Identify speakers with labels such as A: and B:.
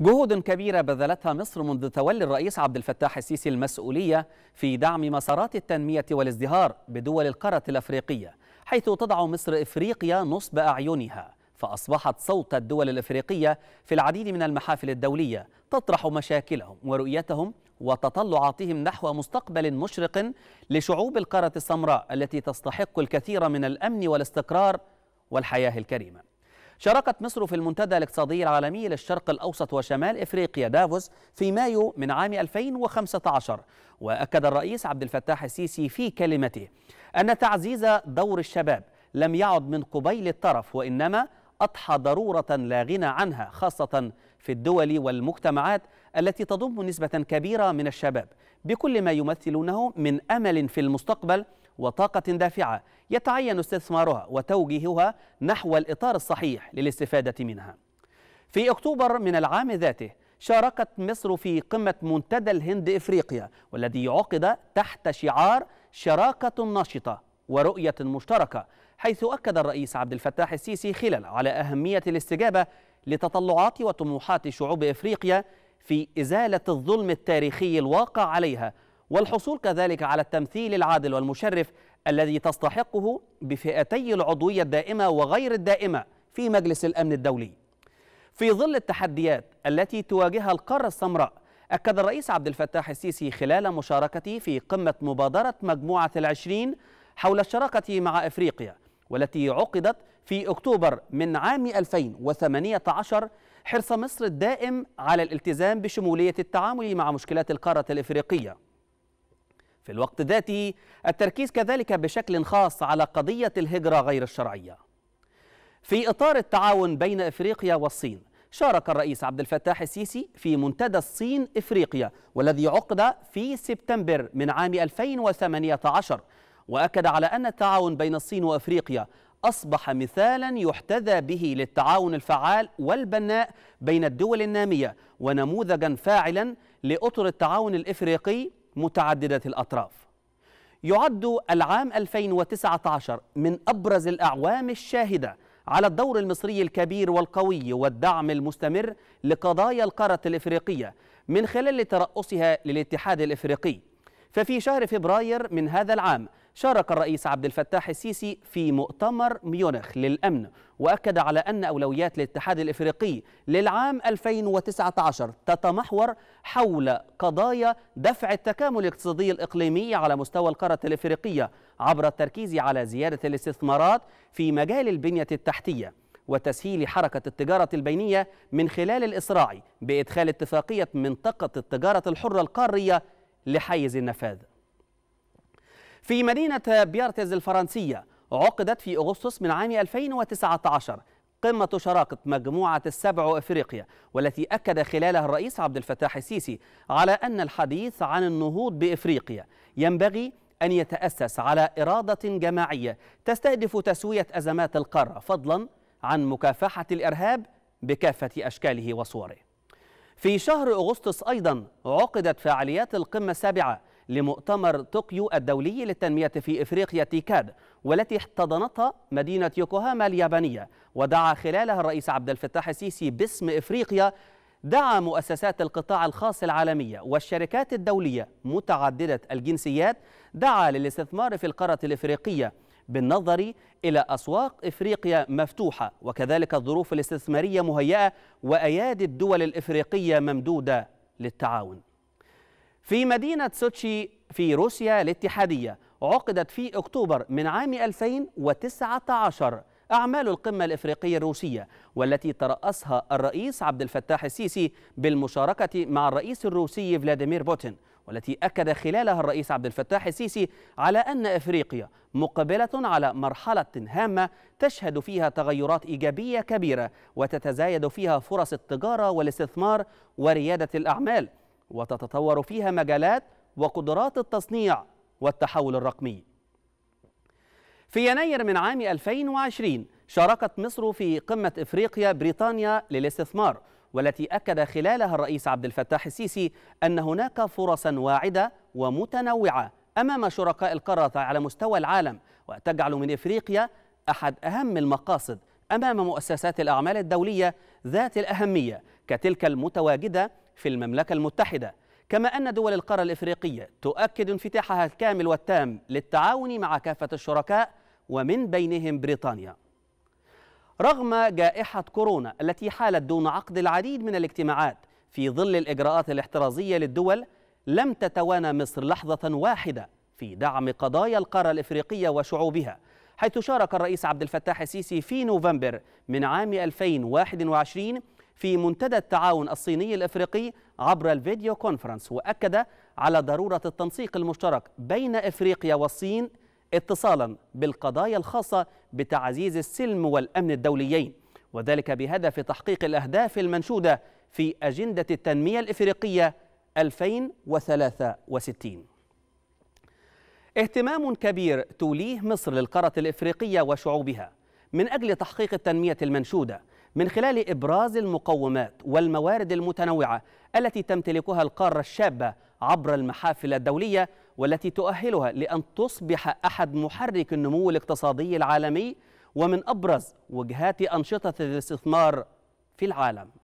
A: جهود كبيرة بذلتها مصر منذ تولي الرئيس عبد الفتاح السيسي المسؤولية في دعم مسارات التنمية والازدهار بدول القارة الأفريقية حيث تضع مصر إفريقيا نصب أعينها فأصبحت صوت الدول الإفريقية في العديد من المحافل الدولية تطرح مشاكلهم ورؤيتهم وتطلعاتهم نحو مستقبل مشرق لشعوب القارة السمراء التي تستحق الكثير من الأمن والاستقرار والحياة الكريمة شاركت مصر في المنتدى الاقتصادي العالمي للشرق الأوسط وشمال إفريقيا دافوس في مايو من عام 2015 وأكد الرئيس عبد الفتاح السيسي في كلمته أن تعزيز دور الشباب لم يعد من قبيل الطرف وإنما أضحى ضرورة لا غنى عنها خاصة في الدول والمجتمعات التي تضم نسبة كبيرة من الشباب بكل ما يمثلونه من أمل في المستقبل وطاقة دافعة يتعين استثمارها وتوجيهها نحو الإطار الصحيح للاستفادة منها. في أكتوبر من العام ذاته شاركت مصر في قمة منتدى الهند إفريقيا والذي عقد تحت شعار شراكة نشطة ورؤية مشتركة حيث أكد الرئيس عبد الفتاح السيسي خلال على أهمية الاستجابة لتطلعات وطموحات شعوب إفريقيا في إزالة الظلم التاريخي الواقع عليها والحصول كذلك على التمثيل العادل والمشرف الذي تستحقه بفئتي العضوية الدائمة وغير الدائمة في مجلس الأمن الدولي في ظل التحديات التي تواجهها القارة السمراء أكد الرئيس عبد الفتاح السيسي خلال مشاركته في قمة مبادرة مجموعة العشرين حول الشراكة مع إفريقيا والتي عقدت في أكتوبر من عام 2018 حرص مصر الدائم على الالتزام بشمولية التعامل مع مشكلات القارة الإفريقية في الوقت ذاته التركيز كذلك بشكل خاص على قضية الهجرة غير الشرعية في إطار التعاون بين إفريقيا والصين شارك الرئيس عبد الفتاح السيسي في منتدى الصين إفريقيا والذي عقد في سبتمبر من عام 2018 وأكد على أن التعاون بين الصين وإفريقيا أصبح مثالا يحتذى به للتعاون الفعال والبناء بين الدول النامية ونموذجا فاعلا لأطر التعاون الإفريقي متعددة الأطراف يعد العام 2019 من أبرز الأعوام الشاهدة على الدور المصري الكبير والقوي والدعم المستمر لقضايا القارة الإفريقية من خلال ترأسها للاتحاد الإفريقي ففي شهر فبراير من هذا العام شارك الرئيس عبد الفتاح السيسي في مؤتمر ميونخ للأمن وأكد على أن أولويات الاتحاد الإفريقي للعام 2019 تتمحور حول قضايا دفع التكامل الاقتصادي الإقليمي على مستوى القارة الإفريقية عبر التركيز على زيادة الاستثمارات في مجال البنية التحتية وتسهيل حركة التجارة البينية من خلال الإسراع بإدخال اتفاقية منطقة التجارة الحرة القارية لحيز النفاذ في مدينة بيارتز الفرنسية عقدت في أغسطس من عام 2019 قمة شراكة مجموعة السبع أفريقيا والتي أكد خلالها الرئيس عبد الفتاح السيسي على أن الحديث عن النهوض بإفريقيا ينبغي أن يتأسس على إرادة جماعية تستهدف تسوية أزمات القارة فضلا عن مكافحة الإرهاب بكافة أشكاله وصوره في شهر أغسطس أيضا عقدت فعاليات القمة السابعة لمؤتمر طوكيو الدولي للتنمية في إفريقيا تيكاد والتي احتضنتها مدينة يوكوهاما اليابانية ودعا خلالها الرئيس عبد الفتاح السيسي باسم إفريقيا دعا مؤسسات القطاع الخاص العالمية والشركات الدولية متعددة الجنسيات دعا للاستثمار في القارة الإفريقية بالنظر إلى أسواق إفريقيا مفتوحة وكذلك الظروف الاستثمارية مهيئة وأيادي الدول الإفريقية ممدودة للتعاون في مدينة سوتشي في روسيا الاتحادية عقدت في أكتوبر من عام 2019 أعمال القمة الإفريقية الروسية والتي ترأسها الرئيس عبد الفتاح السيسي بالمشاركة مع الرئيس الروسي فلاديمير بوتين والتي أكد خلالها الرئيس عبد الفتاح السيسي على أن إفريقيا مقبلة على مرحلة هامة تشهد فيها تغيرات إيجابية كبيرة وتتزايد فيها فرص التجارة والاستثمار وريادة الأعمال وتتطور فيها مجالات وقدرات التصنيع والتحول الرقمي في يناير من عام 2020 شاركت مصر في قمة إفريقيا بريطانيا للاستثمار والتي أكد خلالها الرئيس عبد الفتاح السيسي أن هناك فرصا واعدة ومتنوعة أمام شركاء القارة على مستوى العالم وتجعل من إفريقيا أحد أهم المقاصد أمام مؤسسات الأعمال الدولية ذات الأهمية كتلك المتواجدة في المملكة المتحدة كما أن دول القارة الإفريقية تؤكد انفتاحها الكامل والتام للتعاون مع كافة الشركاء ومن بينهم بريطانيا رغم جائحة كورونا التي حالت دون عقد العديد من الاجتماعات في ظل الإجراءات الاحترازية للدول لم تتوانى مصر لحظة واحدة في دعم قضايا القارة الإفريقية وشعوبها حيث شارك الرئيس عبد الفتاح السيسي في نوفمبر من عام 2021 في منتدى التعاون الصيني الافريقي عبر الفيديو كونفرنس واكد على ضروره التنسيق المشترك بين افريقيا والصين اتصالا بالقضايا الخاصه بتعزيز السلم والامن الدوليين وذلك بهدف تحقيق الاهداف المنشوده في اجنده التنميه الافريقيه 2063 اهتمام كبير توليه مصر للقارة الإفريقية وشعوبها من أجل تحقيق التنمية المنشودة من خلال إبراز المقومات والموارد المتنوعة التي تمتلكها القارة الشابة عبر المحافل الدولية والتي تؤهلها لأن تصبح أحد محرك النمو الاقتصادي العالمي ومن أبرز وجهات أنشطة الاستثمار في العالم